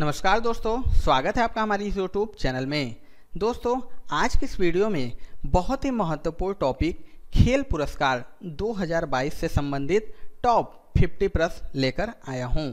नमस्कार दोस्तों स्वागत है आपका हमारे यूट्यूब चैनल में दोस्तों आज की इस वीडियो में बहुत ही महत्वपूर्ण टॉपिक खेल पुरस्कार 2022 से संबंधित टॉप 50 प्रश्न लेकर आया हूं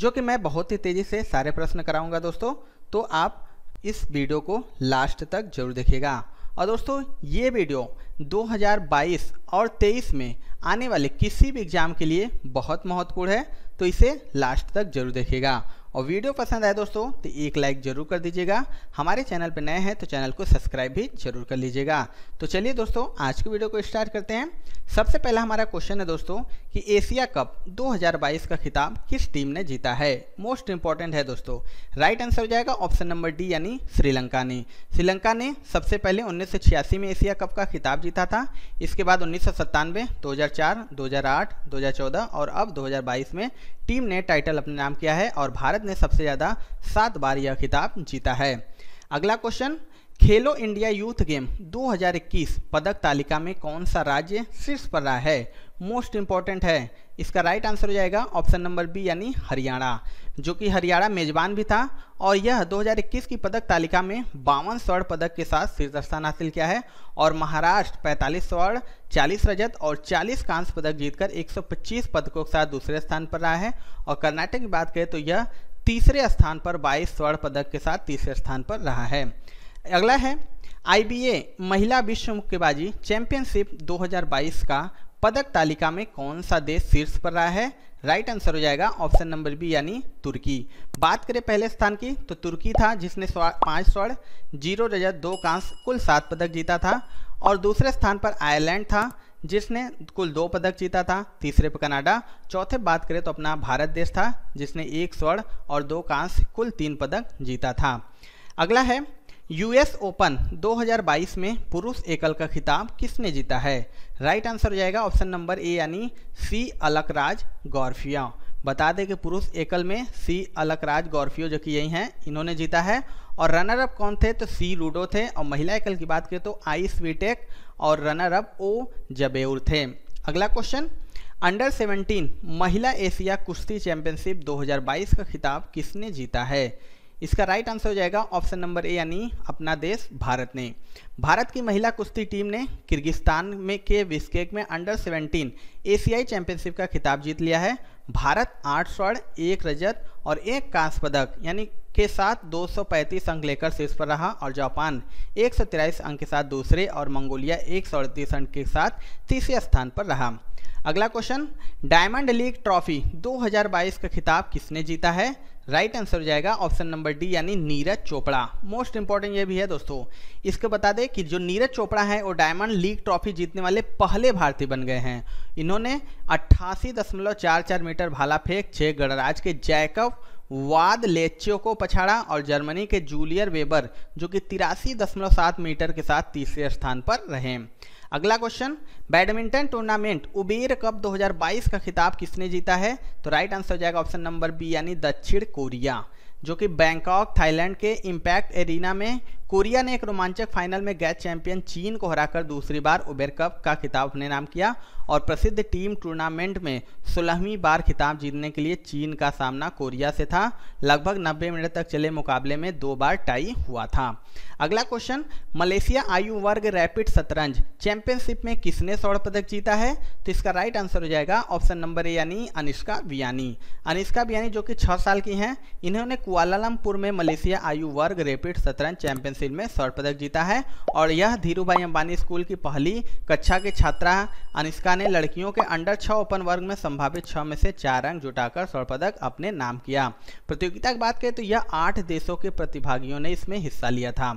जो कि मैं बहुत ही तेज़ी से सारे प्रश्न कराऊंगा दोस्तों तो आप इस वीडियो को लास्ट तक जरूर देखिएगा और दोस्तों ये वीडियो 2022 और 23 में आने वाले किसी भी एग्ज़ाम के लिए बहुत महत्वपूर्ण है तो इसे लास्ट तक जरूर देखिएगा और वीडियो पसंद आए दोस्तों तो एक लाइक जरूर कर दीजिएगा हमारे चैनल पर नए हैं तो चैनल को सब्सक्राइब भी जरूर कर लीजिएगा तो चलिए दोस्तों आज की वीडियो को स्टार्ट करते हैं सबसे पहला हमारा क्वेश्चन है दोस्तों कि एशिया कप 2022 का खिताब किस टीम ने जीता है मोस्ट इंपॉर्टेंट है दोस्तों राइट आंसर हो जाएगा ऑप्शन नंबर डी यानी श्रीलंका ने श्रीलंका ने सबसे पहले उन्नीस में एशिया कप का खिताब जीता था इसके बाद उन्नीस सौ सत्तानवे दो हज़ार चार दो हज़ार आठ दो हज़ार चौदह और अब दो हज़ार बाईस में टीम ने टाइटल अपने नाम किया है और भारत ने सबसे ज़्यादा सात बार यह खिताब जीता है अगला क्वेश्चन खेलो इंडिया यूथ गेम 2021 पदक तालिका में कौन सा राज्य शीर्ष पर रहा है मोस्ट इम्पॉर्टेंट है इसका राइट आंसर हो जाएगा ऑप्शन नंबर बी यानी हरियाणा जो कि हरियाणा मेजबान भी था और यह 2021 की पदक तालिका में बावन स्वर्ण पदक के साथ शीर्ष स्थान हासिल किया है और महाराष्ट्र 45 स्वर्ण 40 रजत और 40 कांस्य पदक जीतकर 125 पदकों के साथ दूसरे स्थान पर रहा है और कर्नाटक की बात करें तो यह तीसरे स्थान पर बाईस स्वर्ण पदक के साथ तीसरे स्थान पर रहा है अगला है आई महिला विश्व मुक्केबाजी चैंपियनशिप 2022 का पदक तालिका में कौन सा देश शीर्ष पर रहा है राइट आंसर हो जाएगा ऑप्शन नंबर बी यानी तुर्की बात करें पहले स्थान की तो तुर्की था जिसने पाँच स्वर्ण जीरो रजत दो कांस कुल सात पदक जीता था और दूसरे स्थान पर आयरलैंड था जिसने कुल दो पदक जीता था तीसरे पर कनाडा चौथे बात करें तो अपना भारत देश था जिसने एक स्वर्ण और दो कांस कुल तीन पदक जीता था अगला है यूएस ओपन 2022 में पुरुष एकल का खिताब किसने जीता है राइट आंसर हो जाएगा ऑप्शन नंबर ए यानी सी अलकराज गौरफिया बता दें कि पुरुष एकल में सी अलकराज गौरफियो जो कि यही हैं इन्होंने जीता है और रनर अप कौन थे तो सी रूडो थे और महिला एकल की बात करें तो आई स्वीटेक और रनर अप ओ जबेउर थे अगला क्वेश्चन अंडर 17 महिला एशिया कुश्ती चैंपियनशिप 2022 का खिताब किसने जीता है इसका राइट आंसर हो जाएगा ऑप्शन नंबर ए यानी अपना देश भारत ने भारत की महिला कुश्ती टीम ने किर्गिस्तान में के विस्केक में अंडर 17 एशियाई चैंपियनशिप का खिताब जीत लिया है भारत आठ स्वर्ण एक रजत और एक कांस पदक यानी के साथ 235 अंक लेकर शीर्ष पर रहा और जापान एक अंक के साथ दूसरे और मंगोलिया एक अंक के साथ तीसरे स्थान पर रहा अगला क्वेश्चन डायमंड लीग ट्रॉफी 2022 का खिताब किसने जीता है राइट right आंसर हो जाएगा ऑप्शन नंबर डी यानी नीरज चोपड़ा मोस्ट इंपॉर्टेंट ये भी है दोस्तों इसको बता दें कि जो नीरज चोपड़ा है वो डायमंड लीग ट्रॉफी जीतने वाले पहले भारतीय बन गए हैं इन्होंने अट्ठासी दशमलव चार चार मीटर भाला फेंक छः गणराज के जैकव वाद लेचियो को पछाड़ा और जर्मनी के जूलियर वेबर जो कि तिरासी दशमलव सात मीटर के साथ तीसरे स्थान पर रहे अगला question badminton tournament Uber cup 2022 का खिताब किसने जीता है तो राइट आंसर हो जाएगा ऑप्शन नंबर बी यानी दक्षिण कोरिया जो कि बैंकॉक थाईलैंड के इंपैक्ट एरिना में कोरिया ने एक रोमांचक फाइनल में गैस चैंपियन चीन को हराकर दूसरी बार उबेर कप का खिताब अपने नाम किया और प्रसिद्ध टीम टूर्नामेंट में सोलहवीं बार खिताब जीतने के लिए चीन का सामना कोरिया से था लगभग 90 मिनट तक चले मुकाबले में दो बार टाई हुआ था अगला क्वेश्चन मलेशिया आयु वर्ग रैपिड शतरंज चैंपियनशिप में किसने स्वर्ण पदक जीता है तो इसका राइट आंसर हो जाएगा ऑप्शन नंबर ए यानी अनिष्का बियानी अनिष्का बियानी जो कि छः साल की हैं इन्होंने कुआलालमपुर में मलेशिया आयु वर्ग रैपिड शतरंज चैंपियनशिप में स्वर्ण पदक जीता है और यह धीरूभाई अंबानी स्कूल की पहली कक्षा के छात्रा अनिष्का श्वेता ने लड़कियों के अंडर छः ओपन वर्ग में संभावित छः में से चार अंक जुटाकर स्वर्ण पदक अपने नाम किया प्रतियोगिता की बात करें तो यह आठ देशों के प्रतिभागियों ने इसमें हिस्सा लिया था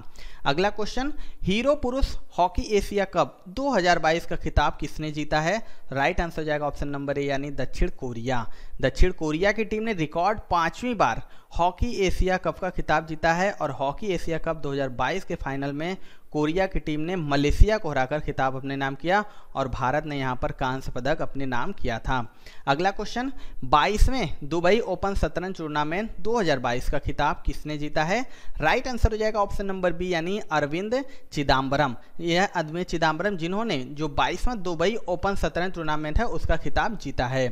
अगला क्वेश्चन हीरो पुरुष हॉकी एशिया कप 2022 का खिताब किसने जीता है राइट आंसर जाएगा ऑप्शन नंबर ए यानी दक्षिण कोरिया दक्षिण कोरिया की टीम ने रिकॉर्ड पांचवी बार हॉकी एशिया कप का खिताब जीता है और हॉकी एशिया कप 2022 के फाइनल में कोरिया की टीम ने मलेशिया को हराकर खिताब अपने नाम किया और भारत ने यहाँ पर कांस्य पदक अपने नाम किया था अगला क्वेश्चन 22वें दुबई ओपन शतरंज टूर्नामेंट 2022 का खिताब किसने जीता है राइट आंसर हो जाएगा ऑप्शन नंबर बी यानी यानी अरविंद चिदम्बरम यह अदमे चिदम्बरम जिन्होंने जो बाईसवां दुबई ओपन शतरंज टूर्नामेंट है उसका खिताब जीता है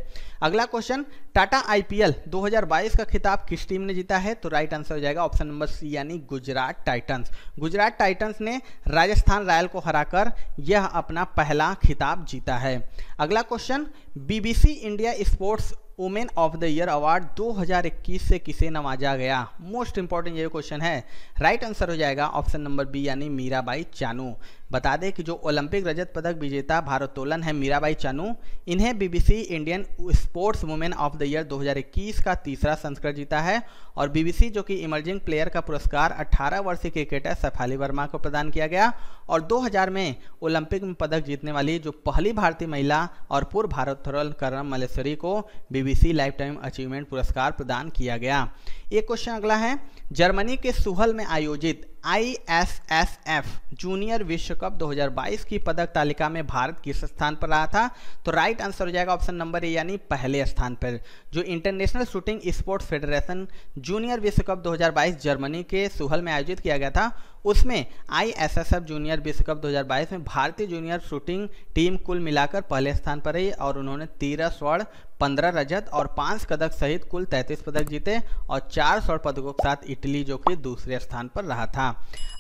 अगला क्वेश्चन टाटा आईपीएल 2022 का खिताब किस टीम ने जीता है तो राइट आंसर हो जाएगा ऑप्शन नंबर सी यानी गुजरात टाइटंस गुजरात टाइटंस ने राजस्थान रॉयल को हराकर यह अपना पहला खिताब जीता है अगला question BBC India sports women of the year award 2021 से किसे नवाजा गया मोस्ट इंपॉर्टेंट ये क्वेश्चन है राइट right आंसर हो जाएगा ऑप्शन नंबर बी यानी मीराबाई चानू बता दें कि जो ओलंपिक रजत पदक विजेता भारोत्तोलन है मीराबाई चानू इन्हें BBC Indian sports women of the year 2021 का तीसरा संस्करण जीता है और बीबीसी जो कि इमर्जिंग प्लेयर का पुरस्कार 18 वर्षीय क्रिकेटर सफाली वर्मा को प्रदान किया गया और 2000 में ओलंपिक में पदक जीतने वाली जो पहली भारतीय महिला और पूर्व भारोत्तोलन करम मलेश्वरी को बीबीसी लाइफ टाइम अचीवमेंट पुरस्कार प्रदान किया गया ये क्वेश्चन अगला है जर्मनी के सुहल में आयोजित आईएसएसएफ जूनियर विश्व कप 2022 की पदक तालिका में भारत किस स्थान पर रहा था तो राइट आंसर हो जाएगा ऑप्शन नंबर ए यानी पहले स्थान पर जो international shooting sports federation junior विश्व कप 2022 जर्मनी के सुहल में आयोजित किया गया था उसमें आईएसएसएफ जूनियर विश्व कप 2022 में भारतीय जूनियर शूटिंग टीम कुल मिलाकर पहले स्थान पर रही और उन्होंने तेरह स्वर्ण पंद्रह रजत और पांच पदक सहित कुल तैतीस पदक जीते और चार स्वर्ण पदकों के साथ इटली जो कि दूसरे स्थान पर रहा था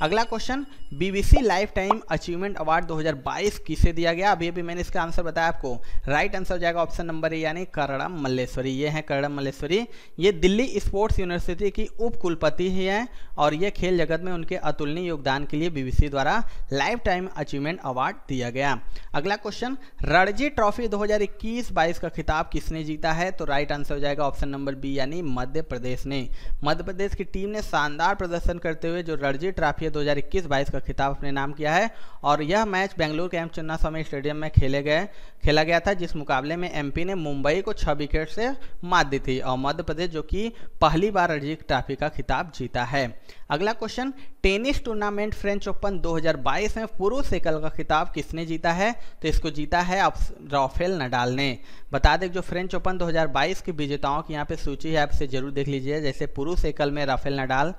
अगला question BBC lifetime achievement award 2022 किसे दिया गया अभी अभी मैंने इसका आंसर बताया आपको राइट आंसर जाएगा ऑप्शन नंबर ए यानी करड़म मल्लेश्वरी ये है करड़म मल्लेश्वरी ये दिल्ली स्पोर्ट्स यूनिवर्सिटी की उप कुलपति ही है और ये खेल जगत में उनके अतुलनीय योगदान के लिए बीबीसी द्वारा लाइफ टाइम अचीवमेंट अवार्ड दिया गया अगला क्वेश्चन रणजी ट्रॉफी दो हजार का खिताब किस किसने जीता है तो राइट आंसर हो जाएगा ऑप्शन नंबर बी यानी मध्य प्रदेश ने मध्य प्रदेश की टीम ने शानदार प्रदर्शन करते हुए जो रणजी ट्रॉफी दो हजार का खिताब अपने नाम किया है और यह मैच बेंगलुरु के एम चन्ना स्वामी स्टेडियम में खेले गए खेला गया था जिस मुकाबले में एम ने मुंबई को छह विकेट से मात दी थी और मध्य प्रदेश जो कि पहली बार रणजी ट्रॉफी का खिताब जीता है अगला question tennis tournament French open 2022 में पुरुष एकल का खिताब किसने जीता है तो इसको जीता है राफेल नडाल ने बता दें जो फ्रेंच ओपन 2022 के विजेताओं की यहाँ पे सूची है आपसे जरूर देख लीजिए जैसे पुरुष एकल में राफेल नडाल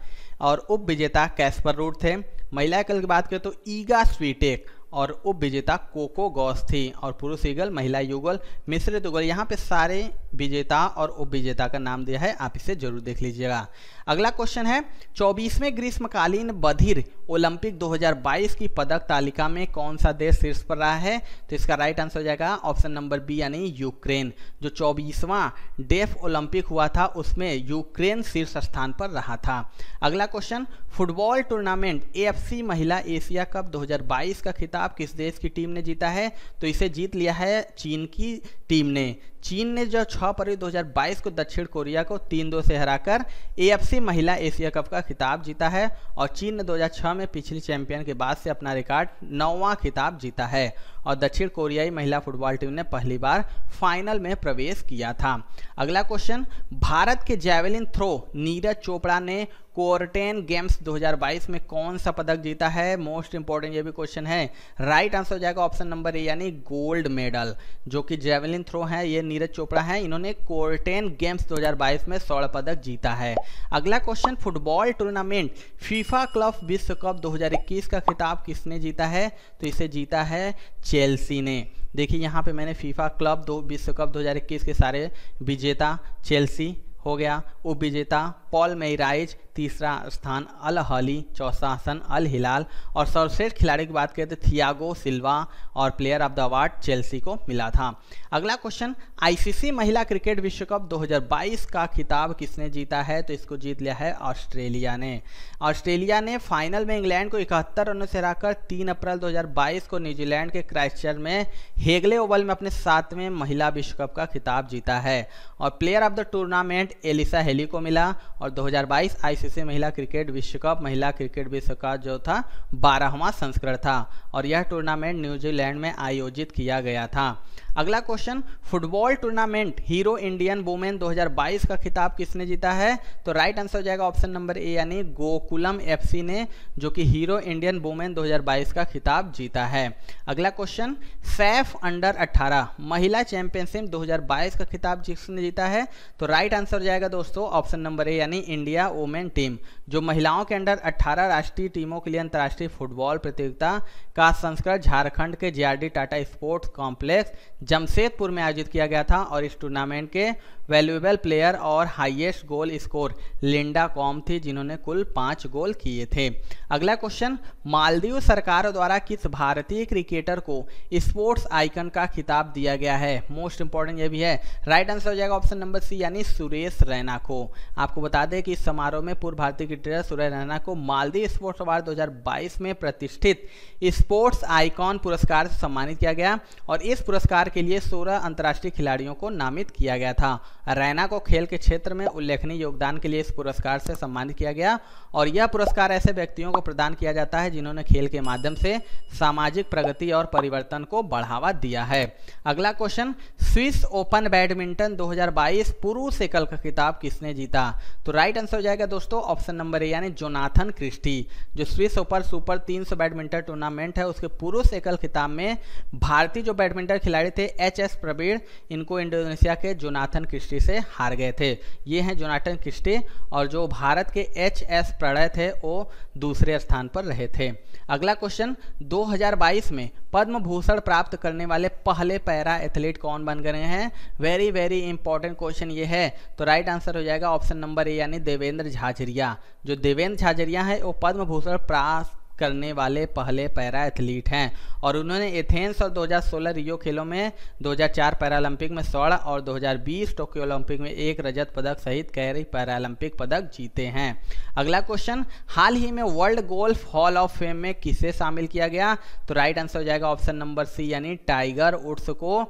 और उप विजेता कैस्पर रूट थे महिला एकल की बात करें तो ईगा स्वीटेक और उप विजेता कोको गौस थी और पुरुष ईगल महिला युगल मिश्रित युगल यहाँ पे सारे विजेता और उपविजेता का नाम दिया है आप इसे जरूर देख लीजिएगा अगला क्वेश्चन है चौबीसवें ग्रीष्मकालीन बधिर ओलंपिक 2022 की पदक तालिका में कौन सा देश शीर्ष पर रहा है तो इसका राइट आंसर हो जाएगा ऑप्शन नंबर बी यानी यूक्रेन जो चौबीसवां डेफ ओलंपिक हुआ था उसमें यूक्रेन शीर्ष स्थान पर रहा था अगला क्वेश्चन फुटबॉल टूर्नामेंट ए महिला एशिया कप दो का खिताब किस देश की टीम ने जीता है तो इसे जीत लिया है चीन की टीम ने चीन ने जो 6 फरवरी 2022 को दक्षिण कोरिया को तीन दो से हराकर एएफसी महिला एशिया कप का खिताब जीता है और चीन ने 2006 में पिछली चैंपियन के बाद से अपना रिकॉर्ड नौवां खिताब जीता है और दक्षिण कोरियाई महिला फुटबॉल टीम ने पहली बार फाइनल में प्रवेश किया था अगला क्वेश्चन भारत के जैवलिन थ्रो नीरज चोपड़ा ने कोर्टेन गेम्स 2022 में कौन सा पदक जीता है मोस्ट इंपॉर्टेंट ये भी क्वेश्चन है राइट right आंसर हो जाएगा ऑप्शन नंबर ए यानी गोल्ड मेडल जो कि जेवलिन थ्रो है ये नीरज चोपड़ा है इन्होंने कोर्टेन गेम्स 2022 में स्वर्ण पदक जीता है अगला question football tournament FIFA club विश्व कप 2021 का खिताब किसने जीता है तो इसे जीता है चेल्सी ने देखिए यहाँ पे मैंने फीफा क्लब दो विश्व कप 2021 के सारे विजेता चेल्सी हो गया उप विजेता पॉल मेराइज तीसरा स्थान अल हली चौथा स्थान अल हिलाल और सर्वश्रेष्ठ खिलाड़ी की बात करें तो थियागो सिल्वा और player of the award Chelsea को मिला था अगला क्वेश्चन आईसीसी महिला क्रिकेट विश्व कप 2022 का खिताब किसने जीता है तो इसको जीत लिया है ऑस्ट्रेलिया ने ऑस्ट्रेलिया ने फाइनल में इंग्लैंड को इकहत्तर रनों से हराकर तीन अप्रैल दो को न्यूजीलैंड के क्राइस्टर में हेगले ओवल में अपने सातवें महिला विश्व कप का खिताब जीता है और player of the tournament Alyssa Healy को मिला और दो हजार आईसीसी महिला क्रिकेट विश्व कप महिला क्रिकेट विश्व कप जो था बारहवा संस्करण था और यह टूर्नामेंट न्यूजीलैंड में आयोजित किया गया था अगला question football tournament Hero Indian women 2022 का खिताब किसने जीता है तो राइट आंसर हो जाएगा ऑप्शन नंबर ए यानी गोकुलम एफसी ने जो कि हीरो इंडियन वुमेन 2022 का खिताब जीता है अगला क्वेश्चन सैफ अंडर 18 महिला चैंपियनशिप 2022 का खिताब किसने जीता है तो राइट आंसर हो जाएगा दोस्तों ऑप्शन नंबर ए यानी इंडिया वुमेन टीम जो महिलाओं के अंडर 18 राष्ट्रीय टीमों के लिए अंतर्राष्ट्रीय फुटबॉल प्रतियोगिता का संस्करण झारखंड के JRD Tata sports complex Jamshedpur में आयोजित किया गया था और इस टूर्नामेंट के वैल्यूएबल प्लेयर और highest goal score Linda Kom थी जिन्होंने कुल पाँच गोल किए थे अगला क्वेश्चन मालदीव सरकार द्वारा किस भारतीय क्रिकेटर को स्पोर्ट्स आइकन का खिताब दिया गया है मोस्ट इंपॉर्टेंट यह भी है राइट आंसर हो जाएगा ऑप्शन नंबर सी यानी सुरेश रैना को आपको बता दें कि इस समारोह में पूर्व भारतीय क्रिकेटर सुरय रैना को मालदीव स्पोर्ट्स अवार्ड 2022 में प्रतिष्ठित स्पोर्ट्स आइकॉन पुरस्कार से सम्मानित किया गया और इस पुरस्कार के लिए 16 अंतर्राष्ट्रीय खिलाड़ियों को नामित किया गया था रैना को खेल के क्षेत्र में उल्लेखनीय योगदान के लिए इस पुरस्कार से सम्मानित किया गया और यह पुरस्कार ऐसे व्यक्तियों को प्रदान किया जाता है जिन्होंने खेल के माध्यम से सामाजिक प्रगति और परिवर्तन को बढ़ावा दिया है अगला क्वेश्चन स्विस ओपन बैडमिंटन 2022 पुरुष एकल का खिताब किसने जीता तो राइट आंसर हो जाएगा दोस्तों दोस्तों ऑप्शन नंबर ए यानी जोनाथन क्रिस्टी जो Swiss open super 300 badminton tournament है उसके पुरुष एकल खिताब में भारतीय जो बैडमिंटन खिलाड़ी थे एच एस प्रवीण इनको इंडोनेशिया के जोनाथन क्रिस्टी से हार गए थे ये हैं जोनाथन क्रिस्टी और जो भारत के एच एस प्रणय थे वो दूसरे स्थान पर रहे थे अगला क्वेश्चन दो में पद्म भूषण प्राप्त करने वाले पहले पैरा एथलीट कौन बन गए हैं वेरी वेरी इंपॉर्टेंट क्वेश्चन ये है तो राइट आंसर हो जाएगा ऑप्शन नंबर ए यानी देवेंद्र झा झाझरिया जो देवेंद्र झाझरिया है वो पद्म भूषण प्राप्त करने वाले पहले पैरा एथलीट हैं और उन्होंने एथेंस और 2016 रियो खेलों में 2004 पैरालंपिक में स्वर्ण और 2020 टोक्यो ओलंपिक में एक रजत पदक सहित कई पैरालंपिक पदक जीते हैं अगला क्वेश्चन हाल ही में world golf hall of fame में किसे शामिल किया गया तो राइट आंसर हो जाएगा ऑप्शन नंबर सी यानी टाइगर उड्स को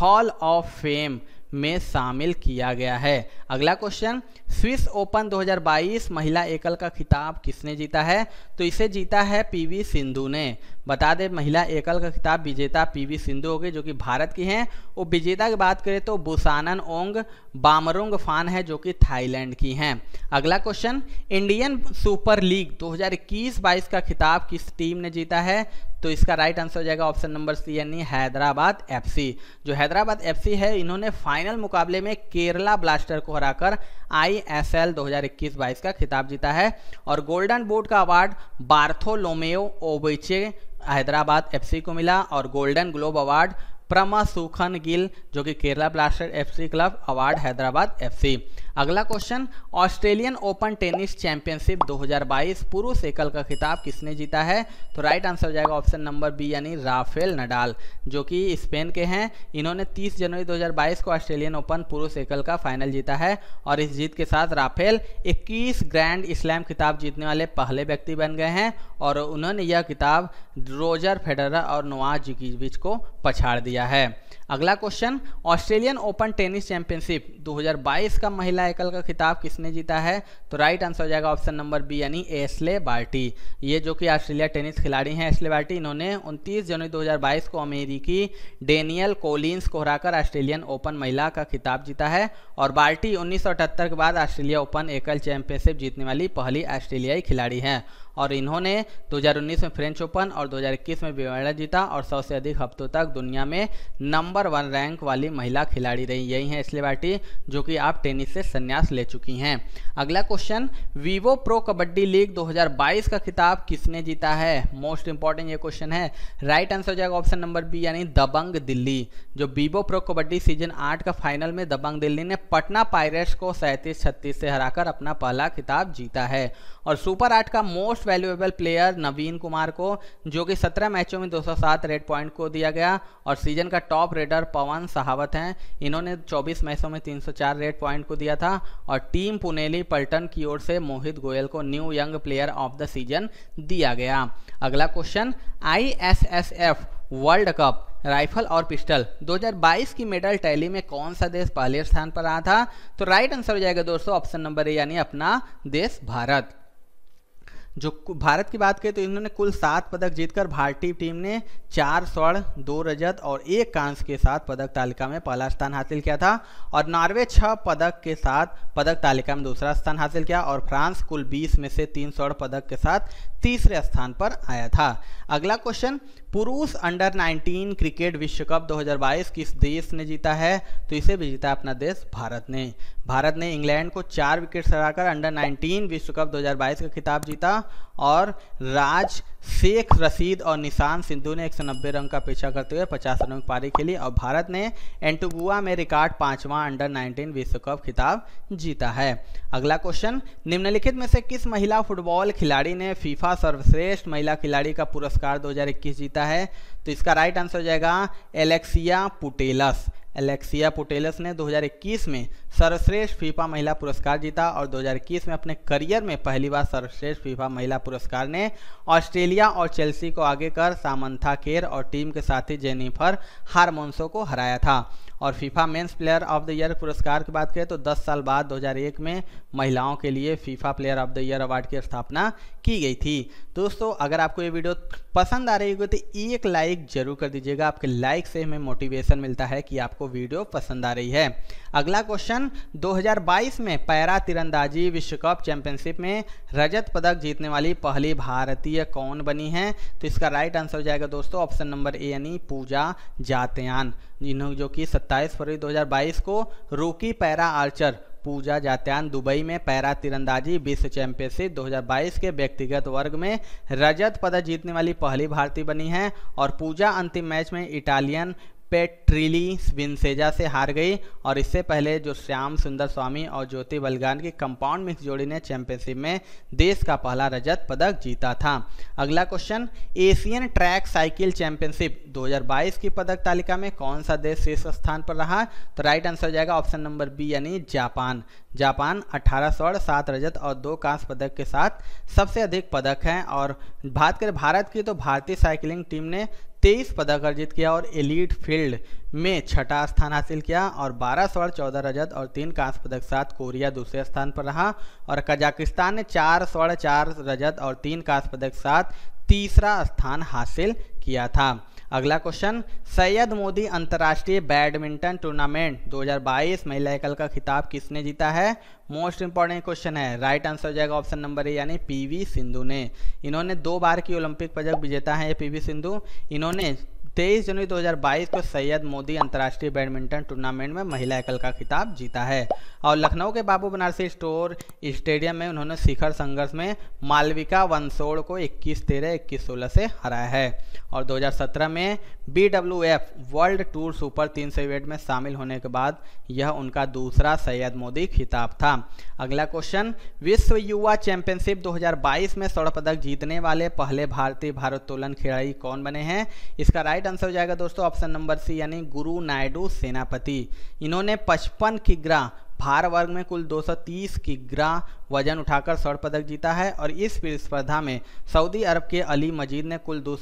हॉल ऑफ फेम में शामिल किया गया है अगला क्वेश्चन स्विस ओपन 2022 महिला एकल का खिताब किसने जीता है तो इसे जीता है पीवी सिंधु ने बता दें महिला एकल का खिताब विजेता पीवी सिंधु होगी जो कि भारत की हैं और विजेता की बात करें तो बुसानन ओंग बामरोंग फान है जो कि थाईलैंड की हैं अगला क्वेश्चन इंडियन सुपर लीग 2021-22 का खिताब किस टीम ने जीता है तो इसका राइट आंसर हो जाएगा ऑप्शन नंबर सी यानी हैदराबाद एफसी जो हैदराबाद एफसी है इन्होंने फाइनल मुकाबले में केरला ब्लास्टर को हराकर आईएसएल 2021-22 का खिताब जीता है और गोल्डन बोर्ड का award Bartholomew Ogbeche Hyderabad FC को मिला और गोल्डन ग्लोब अवार्ड प्रमा सुखन गिल जो कि Kerala Blaster FC club award Hyderabad FC अगला question Australian open tennis championship 2022 पुरुष एकल का खिताब किसने जीता है तो राइट आंसर हो जाएगा ऑप्शन नंबर बी यानी राफेल नडाल जो कि स्पेन के हैं इन्होंने 30 जनवरी 2022 को ऑस्ट्रेलियन ओपन पुरुष एकल का फाइनल जीता है और इस जीत के साथ राफेल 21 ग्रैंड स्लैम खिताब जीतने वाले पहले व्यक्ति बन गए हैं और उन्होंने यह किताब रोजर फेडर और नोआ जिकीविच को पछाड़ दिया है अगला question Australian open tennis championship दो का महिला साइकिल का खिताब किसने जीता है तो राइट आंसर हो जाएगा ऑप्शन नंबर बी यानी एसले बार्टी ये जो कि ऑस्ट्रेलिया टेनिस खिलाड़ी हैं एसले बार्टी इन्होंने 29 जनवरी 2022 को अमेरिकी डेनियल कोलिंस को हराकर ऑस्ट्रेलियन ओपन महिला का खिताब जीता है और बाल्टी उन्नीस के बाद ऑस्ट्रेलिया ओपन एकल चैंपियनशिप जीतने वाली पहली ऑस्ट्रेलियाई खिलाड़ी हैं और इन्होंने 2019 में फ्रेंच ओपन और 2021 में विम्बलडन जीता और सौ से अधिक हफ्तों तक दुनिया में नंबर वन रैंक वाली महिला खिलाड़ी रही यही हैं इसलिए बाटी जो कि आप टेनिस से संन्यास ले चुकी हैं अगला question Vivo pro kabaddi league 2022 का खिताब किसने जीता है मोस्ट इंपॉर्टेंट ये क्वेश्चन है राइट आंसर हो जाएगा ऑप्शन नंबर बी यानी दबंग दिल्ली जो वीवो प्रो कबड्डी सीजन आठ का फाइनल में दबंग दिल्ली ने पटना पायरेट्स को सैंतीस छत्तीस से हराकर अपना पहला खिताब जीता है और सुपर आठ का most valuable player Naveen Kumar को जो कि 17 मैचों में 207 रेड पॉइंट को दिया गया और सीजन का टॉप रेडर पवन सहावत हैं इन्होंने 24 मैचों में 304 रेड पॉइंट को दिया था और टीम पुनेली पल्टन की ओर से मोहित गोयल को new young player of the season दिया गया अगला क्वेश्चन आई वर्ल्ड कप राइफल और पिस्टल 2022 की मेडल टैली में कौन सा देश पहले स्थान पर रहा था तो राइट आंसर हो जाएगा दोस्तों ऑप्शन नंबर ए यानी अपना देश भारत जो भारत की बात करें तो इन्होंने कुल सात पदक जीतकर भारतीय टीम ने चार स्वर्ण दो रजत और एक कांस्य के साथ पदक तालिका में पहला स्थान हासिल किया था और नॉर्वे छह पदक के साथ पदक तालिका में दूसरा स्थान हासिल किया और फ्रांस कुल बीस में से तीन स्वर्ण पदक के साथ तीसरे स्थान पर आया था अगला क्वेश्चन पुरुष अंडर 19 क्रिकेट विश्व कप 2022 किस देश ने जीता है तो इसे भी जीता अपना देश भारत ने भारत ने इंग्लैंड को चार विकेट से हराकर अंडर 19 विश्व कप 2022 का खिताब जीता और राज शेख रशीद और निशान सिंधु ने नब्बे रन का पीछा करते हुए 50 रनों की पारी खेली और भारत ने एंटुगुआ में रिकॉर्ड पांचवा अंडर 19 विश्व कप खिताब जीता है अगला क्वेश्चन निम्नलिखित में से किस महिला फुटबॉल खिलाड़ी ने फीफा सर्वश्रेष्ठ महिला खिलाड़ी का पुरस्कार दो जीता है तो इसका राइट आंसर हो जाएगा एलेक्सिया पुटेलस एलेक्सिया पुटेलस ने 2021 में सर्वश्रेष्ठ फीफा महिला पुरस्कार जीता और 2021 में अपने करियर में पहली बार सर्वश्रेष्ठ फीफा महिला पुरस्कार ने ऑस्ट्रेलिया और चेल्सी को आगे कर सामंथा केर और टीम के साथी जेनिफर हारमोन्सो को हराया था और FIFA men's player of the year पुरस्कार की बात करें तो 10 साल बाद 2001 में महिलाओं के लिए FIFA player of the year award की स्थापना की गई थी दोस्तों अगर आपको ये वीडियो पसंद आ रही होगी तो एक लाइक जरूर कर दीजिएगा आपके लाइक से हमें मोटिवेशन मिलता है कि आपको वीडियो पसंद आ रही है अगला क्वेश्चन 2022 में पैरा तिरंदाजी विश्व कप चैंपियनशिप में रजत पदक जीतने वाली पहली भारतीय कौन बनी है तो इसका राइट आंसर हो जाएगा दोस्तों ऑप्शन नंबर ए यानी पूजा जातयान जिन्होंने जो कि 27 फरवरी 2022 को rookie para archer Pooja Jatyan Dubai में पैरा तीरंदाजी विश्व चैंपियनशिप 2022 के व्यक्तिगत वर्ग में रजत पदक जीतने वाली पहली भारतीय बनी है और पूजा अंतिम मैच में इटालियन पेट्रिली विंसेजा से हार गई और इससे पहले जो श्याम सुंदर स्वामी और ज्योति बलगान की कंपाउंड मिक्स जोड़ी ने चैंपियनशिप में देश का पहला रजत पदक जीता था अगला question Asian track cycle championship 2022 की पदक तालिका में कौन सा देश शीर्ष स्थान पर रहा तो राइट आंसर हो जाएगा ऑप्शन नंबर बी यानी जापान जापान अठारह स्वर्ण सात रजत और दो कांस्य पदक के साथ सबसे अधिक पदक हैं और बात करें भारत की तो भारतीय साइकिलिंग टीम ने तेईस पदक अर्जित किया और एलीट फील्ड में छठा स्थान हासिल किया और बारह स्वर्ण चौदह रजत और तीन कांस्य पदक साथ कोरिया दूसरे स्थान पर रहा और कजाकिस्तान ने चार स्वर्ण चार रजत और तीन कांस्य पदक साथ तीसरा स्थान हासिल किया था अगला क्वेश्चन सैयद मोदी अंतर्राष्ट्रीय बैडमिंटन टूर्नामेंट 2022 महिला एकल का खिताब किसने जीता है मोस्ट इंपॉर्टेंट क्वेश्चन है राइट आंसर हो जाएगा ऑप्शन नंबर ए यानी पीवी सिंधु ने इन्होंने दो बार की ओलंपिक पदक विजेता है ये पीवी सिंधु इन्होंने तेईस जनवरी 2022 को सैयद मोदी अंतर्राष्ट्रीय बैडमिंटन टूर्नामेंट में महिला एकल का खिताब जीता है और लखनऊ के बाबू बनारसी स्टोर स्टेडियम में उन्होंने शिखर संघर्ष में मालविका वंसोड़ को 21 तेरह इक्कीस सोलह से हराया है और 2017 में बी वर्ल्ड टूर सुपर तीन सौ इवेंट में शामिल होने के बाद यह उनका दूसरा सैयद मोदी खिताब था अगला क्वेश्चन विश्व युवा चैंपियनशिप 2022 में स्वर्ण पदक जीतने वाले पहले भारतीय भारोत्तोलन खिलाड़ी कौन बने हैं इसका राइट राइट आंसर हो जाएगा दोस्तों ऑप्शन नंबर सी यानी गुरु नायडू सेनापति इन्होंने पचपन किग्रा भार वर्ग में कुल 230 किग्रा वजन उठाकर स्वर्ण पदक जीता है और इस प्रतिस्पर्धा में सऊदी अरब के अली मजीद ने कुल दो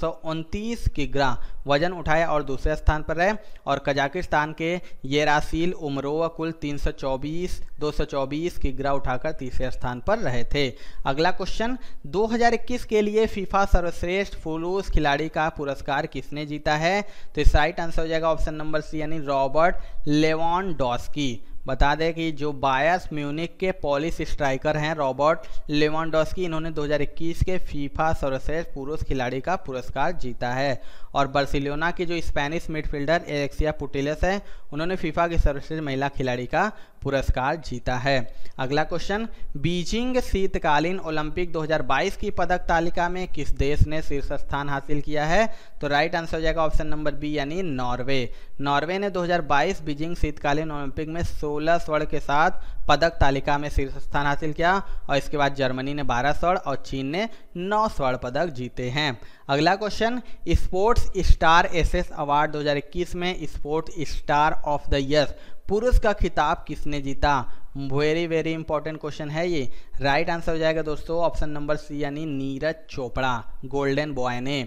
किग्रा वजन उठाया और दूसरे स्थान पर रहे और कजाकिस्तान के येरासील उमरो कुल 324 224 किग्रा उठाकर तीसरे स्थान पर रहे थे अगला क्वेश्चन 2021 के लिए फीफा सर्वश्रेष्ठ फुलूस खिलाड़ी का पुरस्कार किसने जीता है तो इस राइट आंसर हो जाएगा ऑप्शन नंबर सी यानी रॉबर्ट लेवॉन डॉस्की बता दें कि जो बायस म्यूनिक के पॉलिस स्ट्राइकर हैं रॉबर्ट लेवानडोस्की इन्होंने 2021 के फीफा सर्वश्रेष्ठ पुरुष खिलाड़ी का पुरस्कार जीता है और बर्सिलोना की जो स्पेनिश मिडफील्डर एलेक्सिया पुटिलस है उन्होंने फीफा की सर्वश्रेष्ठ महिला खिलाड़ी का पुरस्कार जीता है अगला क्वेश्चन बीजिंग शीतकालीन ओलंपिक 2022 की पदक तालिका में किस देश ने शीर्ष स्थान हासिल किया है तो राइट आंसर हो जाएगा ऑप्शन नंबर बी यानी नॉर्वे नॉर्वे ने 2022 बीजिंग शीतकालीन ओलंपिक में 16 स्वर्ण के साथ पदक तालिका में शीर्ष स्थान हासिल किया और इसके बाद जर्मनी ने 12 स्वर्ण और चीन ने 9 स्वर्ण पदक जीते हैं अगला question sports star aces award 2021 में sports star of the year पुरुष का खिताब किसने जीता वेरी वेरी इंपॉर्टेंट क्वेश्चन है ये राइट आंसर हो जाएगा दोस्तों ऑप्शन नंबर सी यानी नीरज चोपड़ा गोल्डन बॉय ने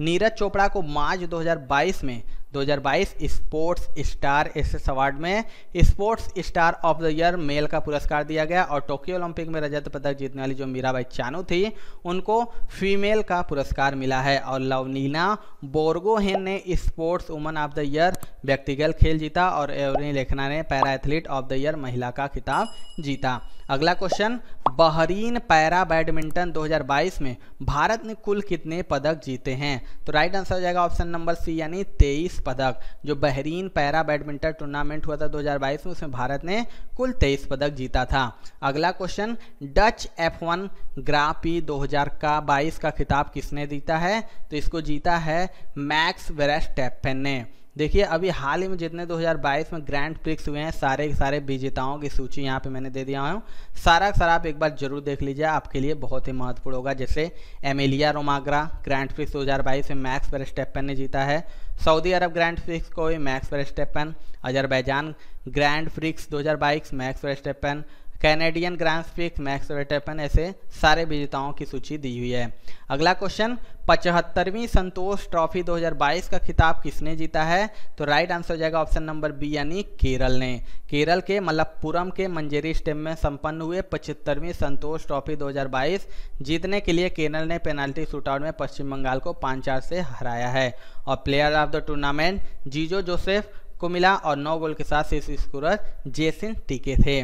नीरज चोपड़ा को मार्च 2022 में 2022 स्पोर्ट्स स्टार एस अवार्ड में sports star of the year male का पुरस्कार दिया गया और टोक्यो ओलंपिक में रजत पदक जीतने वाली जो मीराबाई चानू थी उनको फीमेल का पुरस्कार मिला है और लवनीना बोर्गोहेन ने sports woman of the year व्यक्तिगत खेल जीता और एवरी लेखना ने para athlete of the year महिला का खिताब जीता अगला क्वेश्चन बहरीन पैरा बैडमिंटन 2022 में भारत ने कुल कितने पदक जीते हैं तो राइट आंसर हो जाएगा ऑप्शन नंबर सी यानी 23 पदक जो बहरीन पैरा बैडमिंटन टूर्नामेंट हुआ था 2022 में उसमें भारत ने कुल 23 पदक जीता था अगला क्वेश्चन डच एफ वन ग्रापी दो का बाईस का खिताब किसने जीता है तो इसको जीता है मैक्स वेरेस्टेपन ने देखिए अभी हाल ही में जितने 2022 में ग्रैंड प्रिक्स हुए हैं सारे सारे विजेताओं की सूची यहाँ पे मैंने दे दिया हूँ सारा का सारा आप एक बार जरूर देख लीजिए आपके लिए बहुत ही महत्वपूर्ण होगा जैसे एमेलिया रोमाग्रा ग्रैंड प्रिक्स 2022 में मैक्स पर स्टेपन ने जीता है सऊदी अरब ग्रैंड प्रिक्स को भी Max Verstappen Azerbaijan grand prix दो Max Verstappen Canadian grand prix Max Verstappen ऐसे सारे विजेताओं की सूची दी हुई है अगला क्वेश्चन पचहत्तरवीं संतोष ट्रॉफी 2022 का खिताब किसने जीता है तो राइट आंसर हो जाएगा ऑप्शन नंबर बी यानी केरल ने केरल के मलप्पुरम के मंजेरी स्टेम में संपन्न हुए पचहत्तरवीं संतोष ट्रॉफी 2022 जीतने के लिए केरल ने पेनाल्टी शूटआउट में पश्चिम बंगाल को पाँच चार से हराया है और player of the tournament Jijo Joseph को मिला और नौ गोल के साथ शीर्ष स्कोर जेसिन टीके थे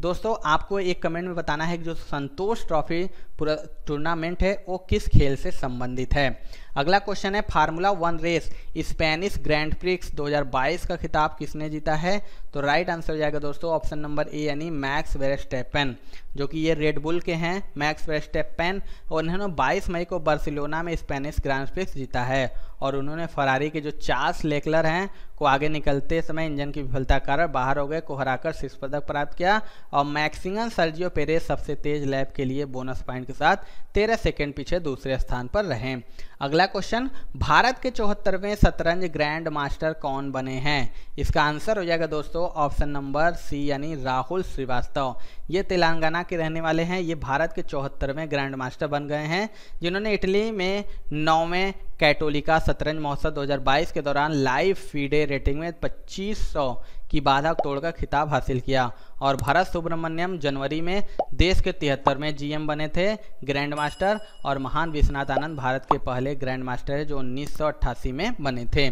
दोस्तों आपको एक कमेंट में बताना है कि जो संतोष ट्रॉफी पूरा टूर्नामेंट है वो किस खेल से संबंधित है अगला क्वेश्चन है formula one race Spanish grand prix 2022 का खिताब किसने जीता है तो राइट आंसर हो जाएगा दोस्तों ऑप्शन नंबर ए यानी मैक्स वेरेस्टेपेन जो कि ये रेडबुल के हैं मैक्स वेरेस्टेपेन और उन्होंने 22 मई को बार्सिलोना में स्पेनिश ग्रैंड प्रिक्स जीता है और उन्होंने फरारी के जो चार्स लेकलर हैं को आगे निकलते समय इंजन की विफलता कारण बाहर हो गए को हराकर शीर्ष पदक प्राप्त किया और मैक्सिंगन सर्जियो पेरेस सबसे तेज लैब के लिए बोनस पॉइंट के साथ तेरह सेकेंड पीछे दूसरे स्थान पर रहे अगला अगला क्वेश्चन भारत के चौहत्तरवें शतरंज ग्रैंड मास्टर कौन बने हैं इसका आंसर हो जाएगा दोस्तों ऑप्शन नंबर सी यानी राहुल श्रीवास्तव ये तेलंगाना के रहने वाले हैं ये भारत के चौहत्तरवें ग्रैंड मास्टर बन गए हैं जिन्होंने इटली में नौवें कैटोलिका शतरंज महोत्सव 2022 के दौरान लाइव फीडे रेटिंग में पच्चीस की बाधा तोड़कर खिताब हासिल किया और भरत सुब्रमण्यम जनवरी में देश के तिहत्तर में जीएम बने थे ग्रैंड मास्टर और महान विश्वनाथ आनंद भारत के पहले ग्रैंड मास्टर है जो उन्नीस में बने थे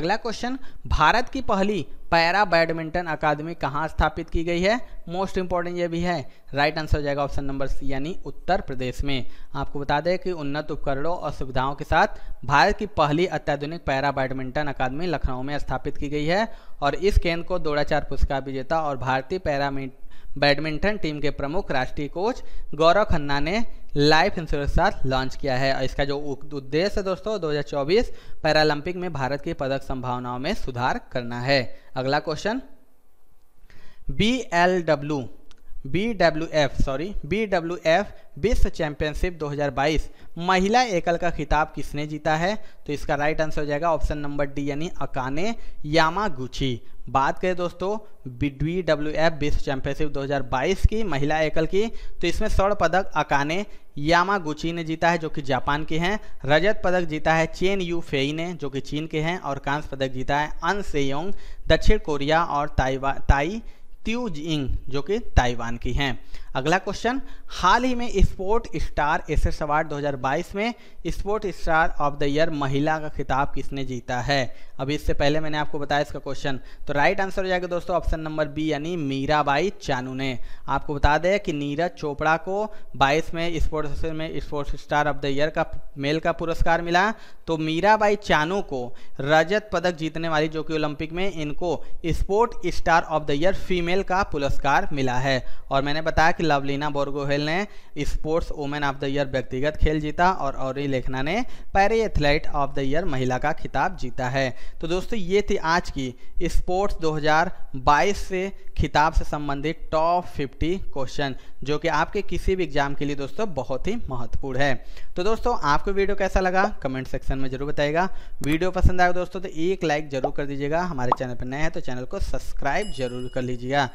अगला क्वेश्चन भारत की पहली पैरा बैडमिंटन अकादमी कहाँ स्थापित की गई है मोस्ट इंपॉर्टेंट ये भी है राइट आंसर हो जाएगा ऑप्शन नंबर सी यानी उत्तर प्रदेश में आपको बता दें कि उन्नत उपकरणों और सुविधाओं के साथ भारत की पहली अत्याधुनिक पैरा बैडमिंटन अकादमी लखनऊ में स्थापित की गई है और इस केंद्र को दौड़ाचार पुरस्कार विजेता और भारतीय पैरामिट बैडमिंटन टीम के प्रमुख राष्ट्रीय कोच गौरव खन्ना ने लाइफ इंश्योरेंस साथ लॉन्च किया है और इसका जो उद्देश्य है दोस्तों 2024 पैरालंपिक में भारत की पदक संभावनाओं में सुधार करना है अगला question B L W B W F sorry B W F विश्व चैंपियनशिप 2022 महिला एकल का खिताब किसने जीता है तो इसका राइट आंसर हो जाएगा ऑप्शन नंबर डी यानी अकाने यामागुची बात करें दोस्तों बिडवी डब्ल्यू एफ विश्व चैंपियनशिप 2022 की महिला एकल की तो इसमें स्वर्ण पदक अकाने यामागुची ने जीता है जो कि जापान के हैं रजत पदक जीता है चेन यू फेई ने जो कि चीन के हैं और कांस्य पदक जीता है अन सेयोंग दक्षिण कोरिया और ताइवा ताई त्यू जिंग जो कि ताइवान की हैं अगला क्वेश्चन हाल ही में sport star S S award दो में sport star of the year महिला का खिताब किसने जीता है अभी इससे पहले मैंने आपको बताया इसका क्वेश्चन तो राइट आंसर हो जाएगा दोस्तों ऑप्शन नंबर बी यानी मीराबाई चानू ने आपको बता दें कि नीरज चोपड़ा को बाईस में स्पोर्ट्स में sports star of the year का मेल का पुरस्कार मिला तो मीराबाई चानू को रजत पदक जीतने वाली जो कि ओलंपिक में इनको sport star of the year female का पुरस्कार मिला है और मैंने बताया कि लवलीना बोरगोहेल ने sports women of the year व्यक्तिगत खेल जीता और और लेखना ने para athlete of the year महिला का खिताब जीता है तो दोस्तों ये थी आज की स्पोर्ट्स 2022 से खिताब से संबंधित टॉप 50 क्वेश्चन जो कि आपके किसी भी एग्जाम के लिए दोस्तों बहुत ही महत्वपूर्ण है तो दोस्तों आपको वीडियो कैसा लगा कमेंट सेक्शन में जरूर बताइएगा वीडियो पसंद आएगा दोस्तों तो एक लाइक जरूर कर दीजिएगा हमारे चैनल पर नए हैं तो चैनल को सब्सक्राइब जरूर कर लीजिएगा